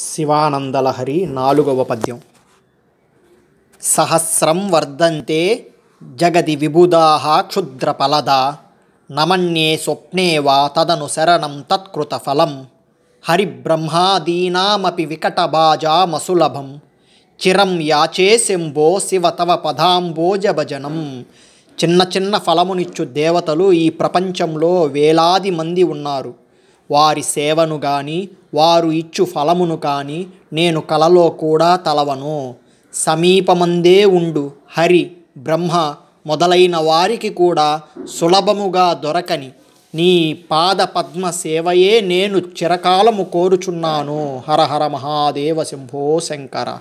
శివానందలహరి నాలుగవ పద్యం సహస్రం వర్ధంతే జగది విబుధా క్షుద్రఫలద నమన్యే స్వప్నే వా తదను శరణం తత్కృతఫలం హరిబ్రహ్మాదీనామపి వికటబాజామసులభం చిరం యాచే శంభో శివ తవ పదాంబోజభజనం చిన్న చిన్న ఫలమునిచ్చు దేవతలు ఈ ప్రపంచంలో వేలాది మంది ఉన్నారు వారి సేవను గాని వారు ఇచ్చు ఫలమును కాని నేను కలలో కూడా తలవను సమీపమందే ఉండు హరి బ్రహ్మ మొదలైన వారికి కూడా సులభముగా దొరకని నీ పాద పద్మ సేవయే నేను చిరకాలము కోరుచున్నాను హరహర మహాదేవ శంభో శంకర